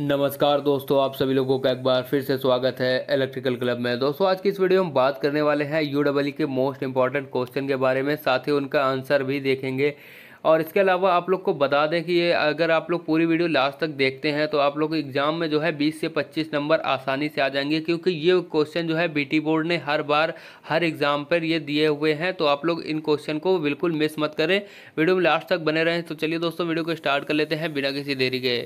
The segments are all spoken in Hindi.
नमस्कार दोस्तों आप सभी लोगों का एक बार फिर से स्वागत है इलेक्ट्रिकल क्लब में दोस्तों आज की इस वीडियो में बात करने वाले हैं यू डबल e के मोस्ट इंपॉर्टेंट क्वेश्चन के बारे में साथ ही उनका आंसर भी देखेंगे और इसके अलावा आप लोग को बता दें कि ये अगर आप लोग पूरी वीडियो लास्ट तक देखते हैं तो आप लोग एग्ज़ाम में जो है 20 से 25 नंबर आसानी से आ जाएंगे क्योंकि ये क्वेश्चन जो है बीटी बोर्ड ने हर बार हर एग्ज़ाम पर ये दिए हुए हैं तो आप लोग इन क्वेश्चन को बिल्कुल मिस मत करें वीडियो में लास्ट तक बने रहें तो चलिए दोस्तों वीडियो को स्टार्ट कर लेते हैं बिना किसी देरी के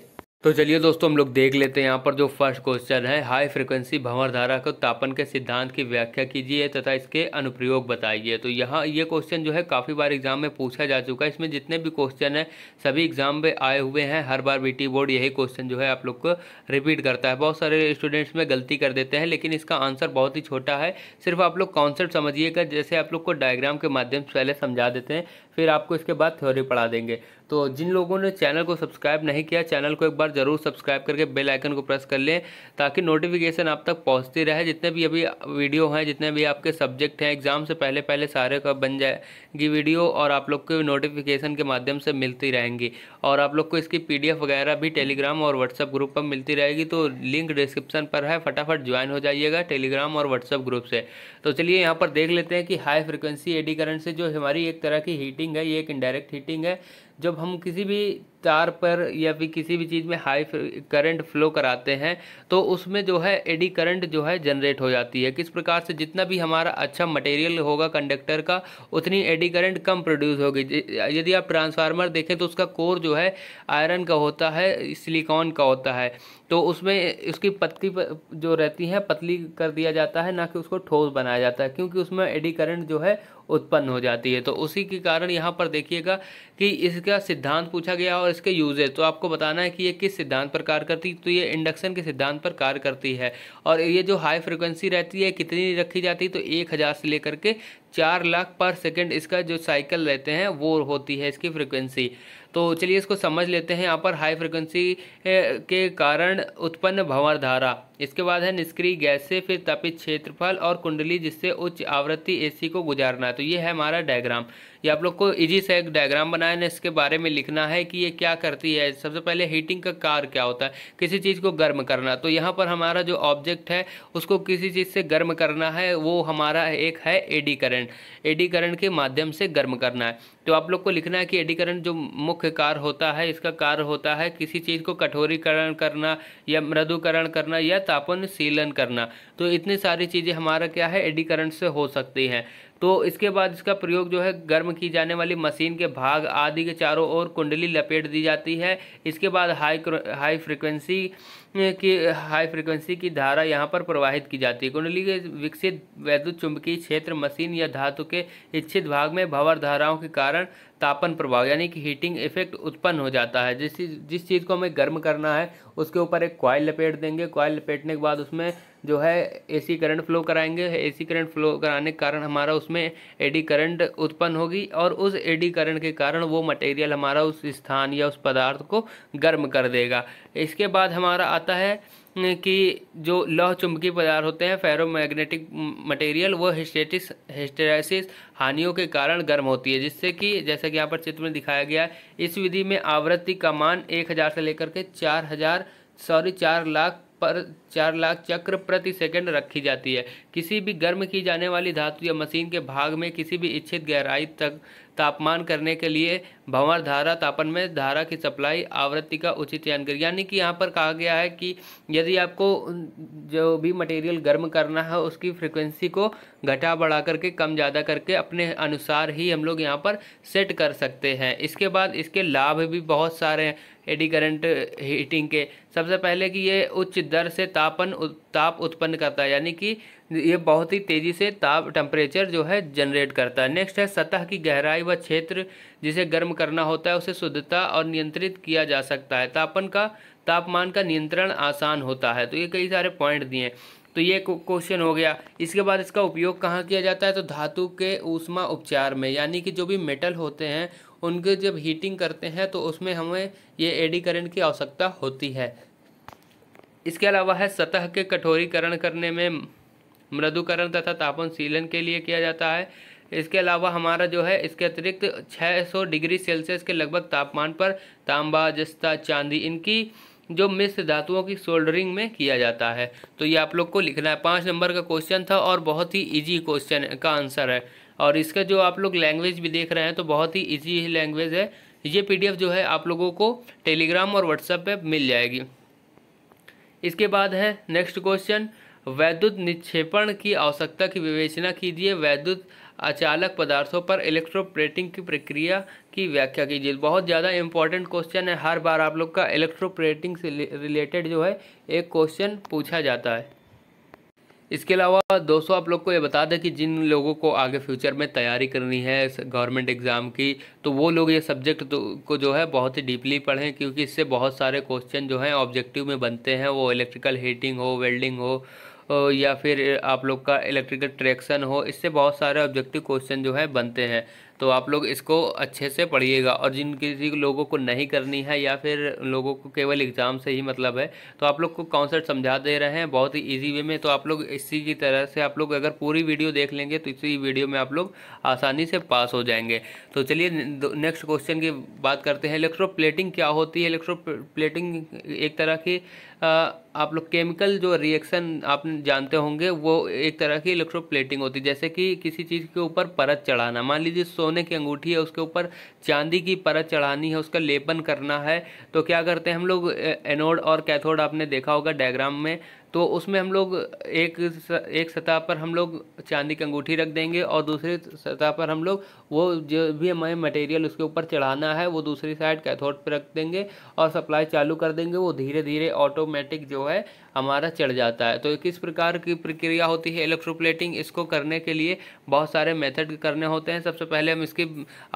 तो चलिए दोस्तों हम लोग देख लेते हैं यहाँ पर जो फर्स्ट क्वेश्चन है हाई फ्रिक्वेंसी भंवर धारा को तापन के सिद्धांत की व्याख्या कीजिए तथा इसके अनुप्रयोग बताइए तो यहाँ ये क्वेश्चन जो है काफ़ी बार एग्जाम में पूछा जा चुका है इसमें जितने भी क्वेश्चन है सभी एग्जाम में आए हुए हैं हर बार बी बोर्ड यही क्वेश्चन जो है आप लोग को रिपीट करता है बहुत सारे स्टूडेंट्स में गलती कर देते हैं लेकिन इसका आंसर बहुत ही छोटा है सिर्फ आप लोग कॉन्सेप्ट समझिएगा जैसे आप लोग को डायग्राम के माध्यम से पहले समझा देते हैं फिर आपको इसके बाद थ्योरी पढ़ा देंगे तो जिन लोगों ने चैनल को सब्सक्राइब नहीं किया चैनल को एक बार ज़रूर सब्सक्राइब करके बेल आइकन को प्रेस कर लें ताकि नोटिफिकेशन आप तक पहुंचती रहे जितने भी अभी वीडियो हैं जितने भी आपके सब्जेक्ट हैं एग्ज़ाम से पहले पहले सारे का बन जाएगी वीडियो और आप लोग को नोटिफिकेशन के माध्यम से मिलती रहेंगी और आप लोग को इसकी पी वगैरह भी टेलीग्राम और व्हाट्सअप ग्रुप पर मिलती रहेगी तो लिंक डिस्क्रिप्शन पर है फटाफट ज्वाइन हो जाइएगा टेलीग्राम और व्हाट्सअप ग्रुप से तो चलिए यहाँ पर देख लेते हैं कि हाई फ्रिक्वेंसी एडी करंट से जो हमारी एक तरह की हीटिंग है ये एक इनडायरेक्ट हीटिंग है जब हम किसी भी तार पर या फिर किसी भी चीज़ में हाई करंट फ्लो कराते हैं तो उसमें जो है एडी करंट जो है जनरेट हो जाती है किस प्रकार से जितना भी हमारा अच्छा मटेरियल होगा कंडक्टर का उतनी एडी करंट कम प्रोड्यूस होगी यदि आप ट्रांसफार्मर देखें तो उसका कोर जो है आयरन का होता है सिलिकॉन का होता है तो उसमें उसकी पतली जो रहती है पतली कर दिया जाता है ना कि उसको ठोस बनाया जाता है क्योंकि उसमें एडी करंट जो है उत्पन्न हो जाती है तो उसी के कारण यहाँ पर देखिएगा कि इसका सिद्धांत पूछा गया और इसके यूजेज तो आपको बताना है कि ये किस सिद्धांत पर कार्य करती है तो ये इंडक्शन के सिद्धांत पर कार्य करती है और ये जो हाई फ्रिक्वेंसी रहती है कितनी रखी जाती है तो एक हज़ार से लेकर के चार लाख पर सेकेंड इसका जो साइकिल रहते हैं वो होती है इसकी फ्रिक्वेंसी तो चलिए इसको समझ लेते हैं यहाँ पर हाई फ्रिक्वेंसी के कारण उत्पन्न भंवर धारा इसके बाद है निष्क्रिय गैसें फिर तपित क्षेत्रफल और कुंडली जिससे उच्च आवृत्ति एसी को गुजारना है तो ये है हमारा डायग्राम ये आप लोग को इजी से एक डायग्राम बनाना इसके बारे में लिखना है कि ये क्या करती है सबसे पहले हीटिंग का कार क्या होता है किसी चीज़ को गर्म करना तो यहाँ पर हमारा जो ऑब्जेक्ट है उसको किसी चीज़ से गर्म करना है वो हमारा एक है एडी करंट एडी करंट के माध्यम से गर्म करना है तो आप लोग को लिखना है कि एडी करंट जो मुख्य मुख्य कार्य होता है इसका कार्य होता है किसी चीज़ को कठोरीकरण करना या मृदुकरण करना या तापन सीलन करना तो इतनी सारी चीज़ें हमारा क्या है एडीकरण से हो सकती हैं तो इसके बाद इसका प्रयोग जो है गर्म की जाने वाली मशीन के भाग आदि के चारों ओर कुंडली लपेट दी जाती है इसके बाद हाई हाई फ्रिक्वेंसी की हाई फ्रिक्वेंसी की धारा यहाँ पर प्रवाहित की जाती है कुंडली के विकसित वैद्युत चुंबकीय क्षेत्र मशीन या धातु के इच्छित भाग में भंवर धाराओं के कारण तापन प्रभाव यानी कि हीटिंग इफेक्ट उत्पन्न हो जाता है जिस जिस चीज़ को हमें गर्म करना है उसके ऊपर एक कॉयल लपेट देंगे कॉयल लपेटने के बाद उसमें जो है एसी करंट फ्लो कराएंगे एसी करंट फ्लो कराने के कारण हमारा उसमें एडी करंट उत्पन्न होगी और उस एडी करंट के कारण वो मटेरियल हमारा उस स्थान या उस पदार्थ को गर्म कर देगा इसके बाद हमारा आता है कि जो लौह चुंबकीय पदार्थ होते हैं फेरोमैग्नेटिक मटेरियल वो हिस्टेटिस हिस्टेरासिस हानियों के कारण गर्म होती है जिससे कि जैसा कि यहाँ पर चित्र में दिखाया गया है इस विधि में आवृत्ति का मान एक हज़ार से लेकर के चार हज़ार सॉरी चार लाख पर चार लाख चक्र प्रति सेकंड रखी जाती है किसी भी गर्म की जाने वाली धातु या मशीन के भाग में किसी भी इच्छित गहराई तक तापमान करने के लिए भंवर धारा तापन में धारा की सप्लाई आवृत्ति का उचित चयन यानी कि यहाँ पर कहा गया है कि यदि आपको जो भी मटेरियल गर्म करना है उसकी फ्रिक्वेंसी को घटा बढ़ा करके कम ज़्यादा करके अपने अनुसार ही हम लोग यहाँ पर सेट कर सकते हैं इसके बाद इसके लाभ भी बहुत सारे हैं एडी करंट हीटिंग के सबसे पहले कि ये उच्च दर से तापन ताप उत्पन्न करता है यानी कि ये बहुत ही तेज़ी से ताप टेम्परेचर जो है जनरेट करता है नेक्स्ट है सतह की गहराई व क्षेत्र जिसे गर्म करना होता है उसे शुद्धता और नियंत्रित किया जा सकता है तापन का तापमान का नियंत्रण आसान होता है तो ये कई सारे पॉइंट दिए हैं तो ये क्वेश्चन हो गया इसके बाद इसका उपयोग कहाँ किया जाता है तो धातु के ऊष्मा उपचार में यानी कि जो भी मेटल होते हैं उनके जब हीटिंग करते हैं तो उसमें हमें ये एडी की आवश्यकता होती है इसके अलावा है सतह के कठोरीकरण करने में मृदुकरण तथा सीलन के लिए किया जाता है इसके अलावा हमारा जो है इसके अतिरिक्त 600 डिग्री सेल्सियस के लगभग तापमान पर तांबा जस्ता चांदी इनकी जो मिश्र धातुओं की सोल्डरिंग में किया जाता है तो ये आप लोग को लिखना है पाँच नंबर का क्वेश्चन था और बहुत ही इजी क्वेश्चन का आंसर है और इसका जो आप लोग लैंग्वेज भी देख रहे हैं तो बहुत ही ईजी लैंग्वेज है ये पी जो है आप लोगों को टेलीग्राम और व्हाट्सएप पर मिल जाएगी इसके बाद है नेक्स्ट क्वेश्चन वैद्युत निक्षेपण की आवश्यकता की विवेचना कीजिए वैद्युत अचालक पदार्थों पर इलेक्ट्रोप्लेटिंग की प्रक्रिया की व्याख्या कीजिए बहुत ज़्यादा इंपॉर्टेंट क्वेश्चन है हर बार आप लोग का इलेक्ट्रोप्लेटिंग से रिलेटेड जो है एक क्वेश्चन पूछा जाता है इसके अलावा दोस्तों आप लोग को ये बता दें कि जिन लोगों को आगे फ्यूचर में तैयारी करनी है गवर्नमेंट एग्ज़ाम की तो वो लोग ये सब्जेक्ट तो, को जो है बहुत ही डीपली पढ़ें क्योंकि इससे बहुत सारे क्वेश्चन जो हैं ऑब्जेक्टिव में बनते हैं वो इलेक्ट्रिकल हीटिंग हो वेल्डिंग हो या फिर आप लोग का इलेक्ट्रिकल ट्रैक्शन हो इससे बहुत सारे ऑब्जेक्टिव क्वेश्चन जो है बनते हैं तो आप लोग इसको अच्छे से पढ़िएगा और जिन किसी लोगों को नहीं करनी है या फिर लोगों को केवल एग्ज़ाम से ही मतलब है तो आप लोग को कॉन्सेप्ट समझा दे रहे हैं बहुत ही ईजी वे में तो आप लोग इसी की तरह से आप लोग अगर पूरी वीडियो देख लेंगे तो इसी वीडियो में आप लोग आसानी से पास हो जाएंगे तो चलिए नेक्स्ट क्वेश्चन की बात करते हैं इलेक्ट्रोप्लेटिंग क्या होती है इलेक्ट्रो एक तरह की आप लोग केमिकल जो रिएक्शन आप जानते होंगे वो एक तरह की इलेक्ट्रोप्लेटिंग होती है जैसे कि किसी चीज़ के ऊपर परत चढ़ाना मान लीजिए सोने की अंगूठी है उसके ऊपर चांदी की परत चढ़ानी है उसका लेपन करना है तो क्या करते हैं हम लोग एनोड और कैथोड आपने देखा होगा डायग्राम में तो उसमें हम लोग एक एक सतह पर हम लोग चांदी की अंगूठी रख देंगे और दूसरी सतह पर हम लोग वो जो भी हमें मटेरियल उसके ऊपर चढ़ाना है वो दूसरी साइड कैथोड पर रख देंगे और सप्लाई चालू कर देंगे वो धीरे धीरे ऑटोमेटिक जो है हमारा चढ़ जाता है तो किस प्रकार की प्रक्रिया होती है इलेक्ट्रोप्लेटिंग इसको करने के लिए बहुत सारे मेथड करने होते हैं सबसे पहले हम इसकी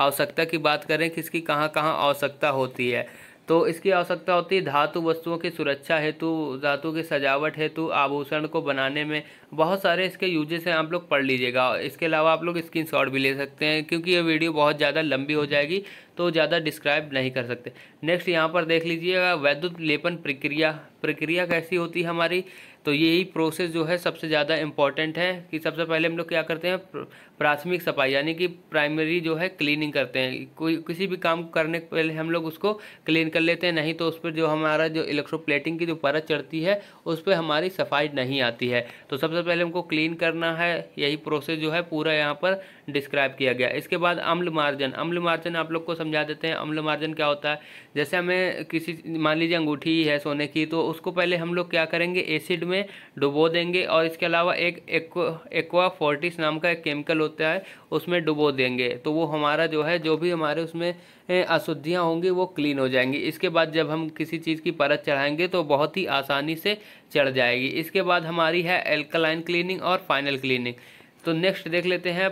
आवश्यकता की बात करें कि इसकी कहाँ कहाँ आवश्यकता होती है तो इसकी आवश्यकता होती है धातु वस्तुओं की सुरक्षा हेतु धातु की सजावट हेतु आभूषण को बनाने में बहुत सारे इसके यूजेस हैं आप लोग पढ़ लीजिएगा इसके अलावा आप लोग स्क्रीन शॉट भी ले सकते हैं क्योंकि ये वीडियो बहुत ज़्यादा लंबी हो जाएगी तो ज़्यादा डिस्क्राइब नहीं कर सकते नेक्स्ट यहाँ पर देख लीजिएगा वैद्युत लेपन प्रक्रिया प्रक्रिया कैसी होती है हमारी तो यही प्रोसेस जो है सबसे ज़्यादा इम्पॉर्टेंट है कि सबसे पहले हम लोग क्या करते हैं प्राथमिक सफाई यानी कि प्राइमरी जो है क्लीनिंग करते हैं कोई किसी भी काम करने के पहले हम लोग उसको क्लीन कर लेते हैं नहीं तो उस पर जो हमारा जो इलेक्ट्रोप्लेटिंग की जो परत चढ़ती है उस पर हमारी सफाई नहीं आती है तो सबसे पहले हमको क्लीन करना है यही प्रोसेस जो है पूरा यहाँ पर डिस्क्राइब किया गया इसके बाद अम्ल मार्जन अम्ल मार्जन आप लोग को समझा देते हैं अम्ल मार्जन क्या होता है जैसे हमें किसी मान लीजिए अंगूठी है सोने की तो उसको पहले हम लोग क्या करेंगे एसिड में डुबो देंगे और इसके अलावा एक एक्वा फोर्टिस नाम का एक केमिकल होता है उसमें डुबो देंगे तो वो हमारा जो है जो भी हमारे उसमें अशुद्धियाँ होंगी वो क्लीन हो जाएंगी इसके बाद जब हम किसी चीज़ की परत चढ़ाएंगे तो बहुत ही आसानी से चढ़ जाएगी इसके बाद हमारी है एल्कलाइन क्लीनिंग और फाइनल क्लीनिंग तो नेक्स्ट देख लेते हैं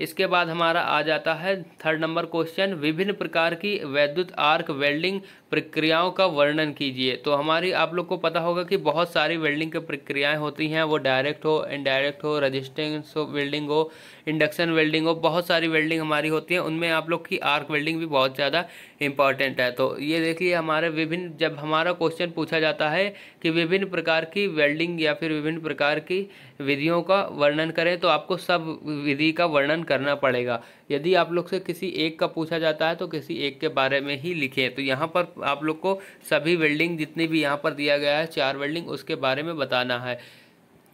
इसके बाद हमारा आ जाता है थर्ड नंबर क्वेश्चन विभिन्न प्रकार की वैद्युत आर्क वेल्डिंग प्रक्रियाओं का वर्णन कीजिए तो हमारी आप लोग को पता होगा कि बहुत सारी वेल्डिंग की प्रक्रियाएं होती हैं वो डायरेक्ट हो इनडायरेक्ट हो रजिस्टेंस हो वेल्डिंग हो इंडक्शन वेल्डिंग हो बहुत सारी वेल्डिंग हमारी होती है उनमें आप लोग की आर्क वेल्डिंग भी बहुत ज़्यादा इंपॉर्टेंट है तो ये देखिए हमारे विभिन्न जब हमारा क्वेश्चन पूछा जाता है कि विभिन्न प्रकार की वेल्डिंग या फिर विभिन्न प्रकार की विधियों का वर्णन करें तो आपको सब विधि का वर्णन करना पड़ेगा यदि आप लोग से किसी एक का पूछा जाता है तो किसी एक के बारे में ही लिखें तो यहाँ पर आप लोग को सभी वेल्डिंग जितनी भी यहाँ पर दिया गया है चार वेल्डिंग उसके बारे में बताना है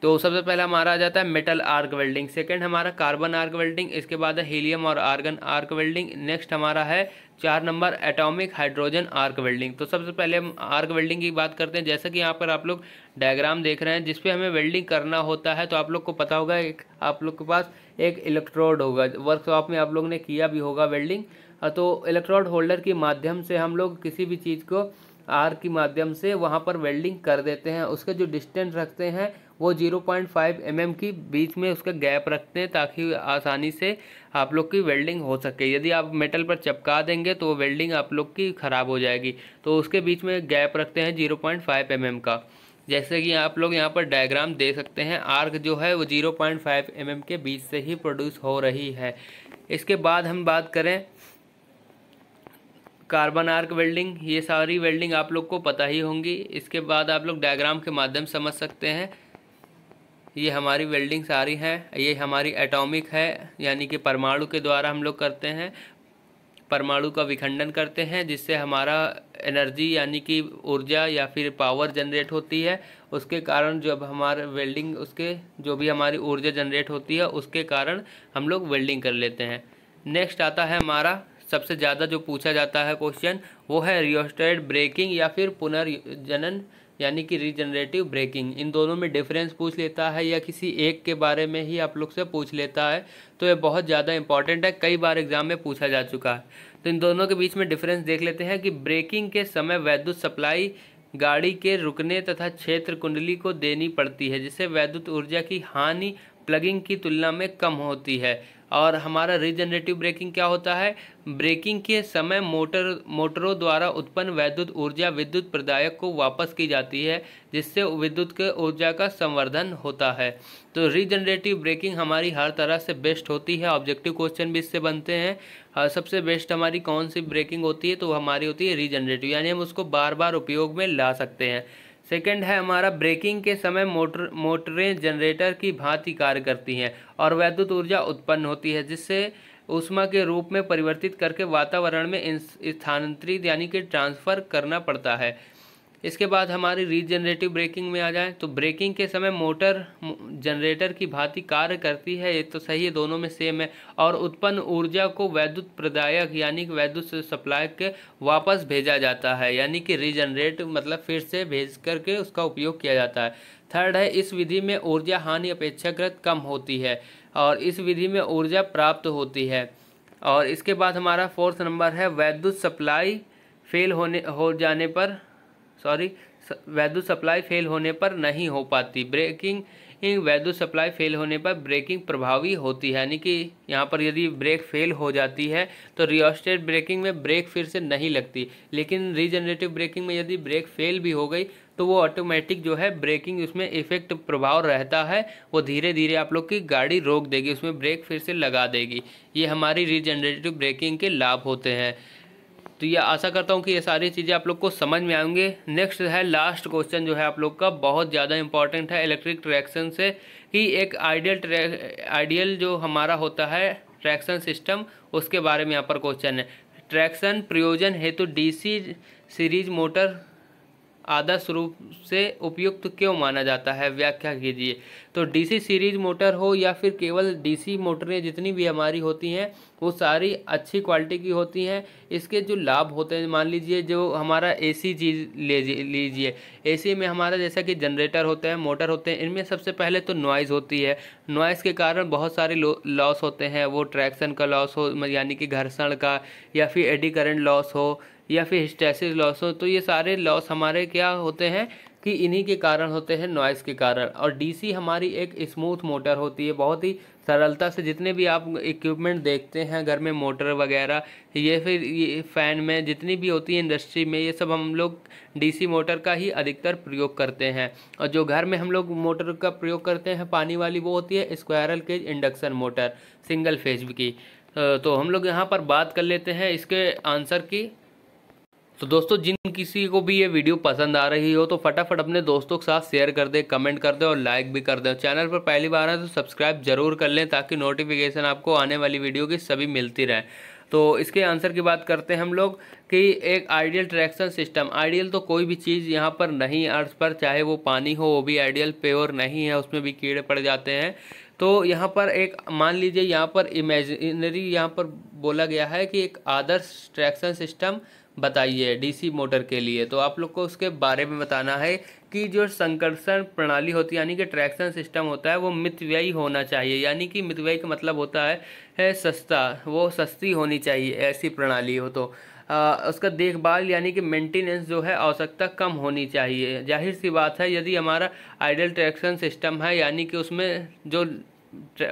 तो सबसे पहला हमारा आ जाता है मेटल आर्क वेल्डिंग सेकंड हमारा कार्बन आर्क वेल्डिंग इसके बाद है हीलियम और आर्गन आर्क वेल्डिंग नेक्स्ट हमारा है चार number atomic hydrogen arc welding तो सबसे पहले हम आर्क वेल्डिंग की बात करते हैं जैसा कि यहाँ पर आप लोग डायग्राम देख रहे हैं जिसपे हमें वेल्डिंग करना होता है तो आप लोग को पता होगा एक आप लोग के पास एक इलेक्ट्रोड होगा वर्कशॉप में आप लोग ने किया भी होगा वेल्डिंग तो इलेक्ट्रोड होल्डर के माध्यम से हम लोग किसी भी चीज़ को आर के माध्यम से वहाँ पर वेल्डिंग कर देते हैं उसके जो डिस्टेंस रखते हैं वो zero point five M M की बीच में उसका गैप रखते हैं ताकि आसानी से आप लोग की वेल्डिंग हो सके यदि आप मेटल पर चपका देंगे तो वेल्डिंग आप लोग की ख़राब हो जाएगी तो उसके बीच में गैप रखते हैं zero point five M M का जैसे कि आप लोग यहाँ पर डायग्राम दे सकते हैं आर्क जो है वो zero point five M M के बीच से ही प्रोड्यूस हो रही है इसके बाद हम बात करें कार्बन आर्क वेल्डिंग ये सारी वेल्डिंग आप लोग को पता ही होंगी इसके बाद आप लोग डायग्राम के माध्यम समझ सकते हैं ये हमारी वेल्डिंग सारी है ये हमारी एटॉमिक है यानी कि परमाणु के द्वारा हम लोग करते हैं परमाणु का विखंडन करते हैं जिससे हमारा एनर्जी यानी कि ऊर्जा या फिर पावर जनरेट होती है उसके कारण जब हमारे वेल्डिंग उसके जो भी हमारी ऊर्जा जनरेट होती है उसके कारण हम लोग वेल्डिंग कर लेते हैं नेक्स्ट आता है हमारा सबसे ज़्यादा जो पूछा जाता है क्वेश्चन वो है रियोस्टेड ब्रेकिंग या फिर पुनर्जनन यानी कि रीजनरेटिव ब्रेकिंग इन दोनों में डिफरेंस पूछ लेता है या किसी एक के बारे में ही आप लोग से पूछ लेता है तो ये बहुत ज़्यादा इंपॉर्टेंट है कई बार एग्जाम में पूछा जा चुका है तो इन दोनों के बीच में डिफरेंस देख लेते हैं कि ब्रेकिंग के समय वैद्युत सप्लाई गाड़ी के रुकने तथा क्षेत्र कुंडली को देनी पड़ती है जिससे वैद्युत ऊर्जा की हानि प्लगिंग की तुलना में कम होती है और हमारा रिजनरेटिव ब्रेकिंग क्या होता है ब्रेकिंग के समय मोटर मोटरों द्वारा उत्पन्न वैद्युत ऊर्जा विद्युत प्रदायक को वापस की जाती है जिससे विद्युत के ऊर्जा का संवर्धन होता है तो रिजनरेटिव ब्रेकिंग हमारी हर तरह से बेस्ट होती है ऑब्जेक्टिव क्वेश्चन भी इससे बनते हैं हाँ, सबसे बेस्ट हमारी कौन सी ब्रेकिंग होती है तो हमारी होती है रिजनरेटिव यानी हम उसको बार बार उपयोग में ला सकते हैं सेकंड है हमारा ब्रेकिंग के समय मोटर मोटरें जनरेटर की भांति कार्य करती हैं और वैद्युत ऊर्जा उत्पन्न होती है जिससे उष्मा के रूप में परिवर्तित करके वातावरण में स्थानांतरित यानी कि ट्रांसफ़र करना पड़ता है इसके बाद हमारी रीजनरेटिव ब्रेकिंग में आ जाए तो ब्रेकिंग के समय मोटर जनरेटर की भांति कार्य करती है ये तो सही है दोनों में सेम है और उत्पन्न ऊर्जा को वैद्युत प्रदायक यानी कि वैद्युत सप्लाई के वापस भेजा जाता है यानी कि रीजनरेट मतलब फिर से भेज करके उसका उपयोग किया जाता है थर्ड है इस विधि में ऊर्जा हानि अपेक्षाकृत कम होती है और इस विधि में ऊर्जा प्राप्त होती है और इसके बाद हमारा फोर्थ नंबर है वैद्युत सप्लाई फेल होने हो जाने पर सॉरी वैद्युत सप्लाई फेल होने पर नहीं हो पाती ब्रेकिंग वैद्यु सप्लाई फेल होने पर ब्रेकिंग प्रभावी होती है यानी कि यहाँ पर यदि ब्रेक फेल हो जाती है तो रियोस्टेट ब्रेकिंग में ब्रेक फिर से नहीं लगती लेकिन रीजनरेटिव ब्रेकिंग में यदि ब्रेक फेल भी हो गई तो वो ऑटोमेटिक जो है ब्रेकिंग उसमें इफेक्ट प्रभाव रहता है वो धीरे धीरे आप लोग की गाड़ी रोक देगी उसमें ब्रेक फिर से लगा देगी ये हमारी रीजनरेटिव ब्रेकिंग के लाभ होते हैं तो ये आशा करता हूँ कि ये सारी चीज़ें आप लोग को समझ में आएंगे नेक्स्ट है लास्ट क्वेश्चन जो है आप लोग का बहुत ज़्यादा इंपॉर्टेंट है इलेक्ट्रिक ट्रैक्शन से कि एक आइडियल आइडियल जो हमारा होता है ट्रैक्शन सिस्टम उसके बारे में यहाँ पर क्वेश्चन है ट्रैक्शन प्रयोजन हेतु तो डीसी सीरीज मोटर आदर्श रूप से उपयुक्त क्यों माना जाता है व्याख्या कीजिए तो डीसी सीरीज मोटर हो या फिर केवल डीसी मोटरें जितनी भी हमारी होती हैं वो सारी अच्छी क्वालिटी की होती हैं इसके जो लाभ होते हैं मान लीजिए जो हमारा एसी जी ले लीजिए एसी में हमारा जैसा कि जनरेटर होते हैं मोटर होते हैं इनमें सबसे पहले तो नॉइज़ होती है नॉइज़ के कारण बहुत सारे लॉस होते हैं वो ट्रैक्शन का लॉस हो यानी कि घर्षण का या फिर एडी करेंट लॉस हो या फिर हिस्टैसिस लॉस हो तो ये सारे लॉस हमारे क्या होते हैं कि इन्हीं के कारण होते हैं नॉइज़ के कारण और डीसी हमारी एक स्मूथ मोटर होती है बहुत ही सरलता से जितने भी आप इक्विपमेंट देखते हैं घर में मोटर वगैरह ये फिर ये फ़ैन में जितनी भी होती है इंडस्ट्री में ये सब हम लोग डीसी मोटर का ही अधिकतर प्रयोग करते हैं और जो घर में हम लोग मोटर का प्रयोग करते हैं पानी वाली वो होती है squirrel cage induction motor single phase की तो हम लोग यहाँ पर बात कर लेते हैं इसके आंसर की तो दोस्तों जिन किसी को भी ये वीडियो पसंद आ रही हो तो फटाफट अपने दोस्तों के साथ शेयर कर दें कमेंट कर दें और लाइक भी कर दें चैनल पर पहली बार आए तो सब्सक्राइब जरूर कर लें ताकि नोटिफिकेशन आपको आने वाली वीडियो की सभी मिलती रहे तो इसके आंसर की बात करते हैं हम लोग कि एक आइडियल ट्रैक्शन सिस्टम आइडियल तो कोई भी चीज़ यहाँ पर नहीं अर्थ पर चाहे वो पानी हो वो भी आइडियल प्योर नहीं है उसमें भी कीड़े पड़ जाते हैं तो यहाँ पर एक मान लीजिए यहाँ पर इमेजिनरी यहाँ पर बोला गया है कि एक आदर्श ट्रैक्शन सिस्टम बताइए डीसी मोटर के लिए तो आप लोग को उसके बारे में बताना है कि जो संकर्षण प्रणाली होती है यानी कि ट्रैक्शन सिस्टम होता है वो मितव्ययी होना चाहिए यानी कि मितव्ययी का मतलब होता है, है सस्ता वो सस्ती होनी चाहिए ऐसी प्रणाली हो तो आ, उसका देखभाल यानी कि मेंटेनेंस जो है आवश्यकता कम होनी चाहिए जाहिर सी बात है यदि हमारा आइडल ट्रैक्शन सिस्टम है यानी कि उसमें जो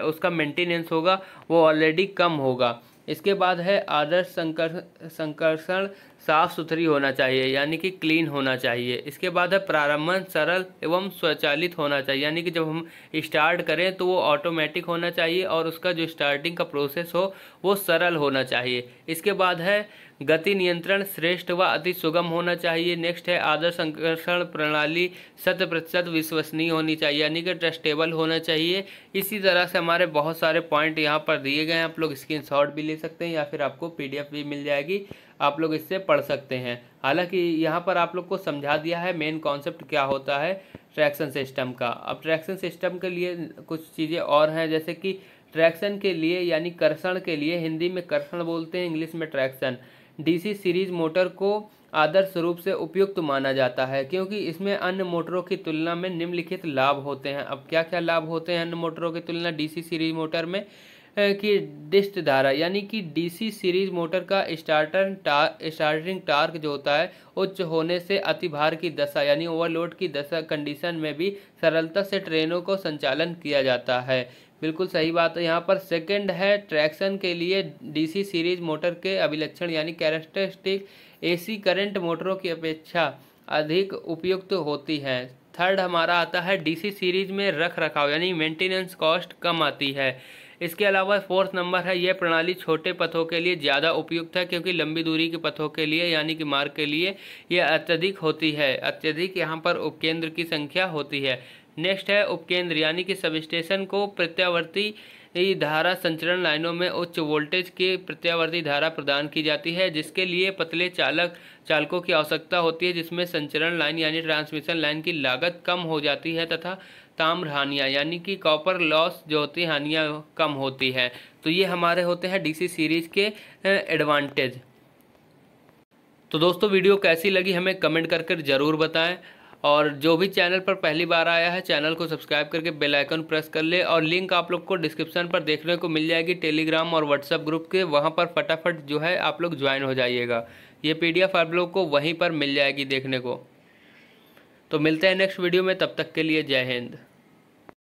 उसका मेंटेनेंस होगा वो ऑलरेडी कम होगा इसके बाद है आदर्श संकर संकर्षण साफ़ सुथरी होना चाहिए यानी कि क्लीन होना चाहिए इसके बाद है प्रारंभन सरल एवं स्वचालित होना चाहिए यानी कि जब हम स्टार्ट करें तो वो ऑटोमेटिक होना चाहिए और उसका जो स्टार्टिंग का प्रोसेस हो वो सरल होना चाहिए इसके बाद है गति नियंत्रण श्रेष्ठ व अति सुगम होना चाहिए नेक्स्ट है आदर्श संकर्षण प्रणाली शत प्रतिशत विश्वसनीय होनी चाहिए यानी कि ट्रस्टेबल होना चाहिए इसी तरह से हमारे बहुत सारे पॉइंट यहाँ पर दिए गए हैं आप लोग स्क्रीन भी ले सकते हैं या फिर आपको पी भी मिल जाएगी आप लोग इससे पढ़ सकते हैं हालांकि यहाँ पर आप लोग को समझा दिया है मेन कॉन्सेप्ट क्या होता है ट्रैक्शन सिस्टम का अब ट्रैक्शन सिस्टम के लिए कुछ चीज़ें और हैं जैसे कि ट्रैक्शन के लिए यानी कर्षण के लिए हिंदी में कर्षण बोलते हैं इंग्लिश में ट्रैक्शन डीसी सीरीज मोटर को आदर्श रूप से उपयुक्त माना जाता है क्योंकि इसमें अन्य मोटरों की तुलना में निम्नलिखित लाभ होते हैं अब क्या क्या लाभ होते हैं अन्य मोटरों की तुलना डीसी सीरीज मोटर में की डिस्ट धारा यानी कि डीसी सीरीज मोटर का स्टार्टर टार, स्टार्टिंग टार्क जो होता है उच्च होने से अतिभार की दशा यानी ओवरलोड की दशा कंडीशन में भी सरलता से ट्रेनों को संचालन किया जाता है बिल्कुल सही बात है यहाँ पर सेकंड है ट्रैक्शन के लिए डीसी सीरीज मोटर के अभिलक्षण यानी कैरेक्टरिस्टिक एसी करंट मोटरों की अपेक्षा अधिक उपयुक्त होती है थर्ड हमारा आता है डीसी सीरीज में रख रखाव यानी मेंटेनेंस कॉस्ट कम आती है इसके अलावा फोर्थ नंबर है यह प्रणाली छोटे पथों के लिए ज़्यादा उपयुक्त है क्योंकि लंबी दूरी के पथों के लिए यानी कि मार्ग के लिए यह अत्यधिक होती है अत्यधिक यहाँ पर उपकेंद्र की संख्या होती है नेक्स्ट है उपकेंद्र यानी कि सब स्टेशन को प्रत्यावर्ती ही धारा संचरण लाइनों में उच्च वोल्टेज की प्रत्यावर्ती धारा प्रदान की जाती है जिसके लिए पतले चालक चालकों की आवश्यकता होती है जिसमें संचरण लाइन यानी ट्रांसमिशन लाइन की लागत कम हो जाती है तथा ताम्र हानियाँ यानी कि कॉपर लॉस जो होती है हानियाँ कम होती है तो ये हमारे होते हैं डीसी सीरीज के एडवांटेज तो दोस्तों वीडियो कैसी लगी हमें कमेंट करके ज़रूर बताएं और जो भी चैनल पर पहली बार आया है चैनल को सब्सक्राइब करके बेल आइकन प्रेस कर ले और लिंक आप लोग को डिस्क्रिप्शन पर देखने को मिल जाएगी टेलीग्राम और व्हाट्सअप ग्रुप के वहाँ पर फटाफट जो है आप लोग ज्वाइन हो जाइएगा ये पी एफ आप लोग को वहीं पर मिल जाएगी देखने को तो मिलते हैं नेक्स्ट वीडियो में तब तक के लिए जय हिंद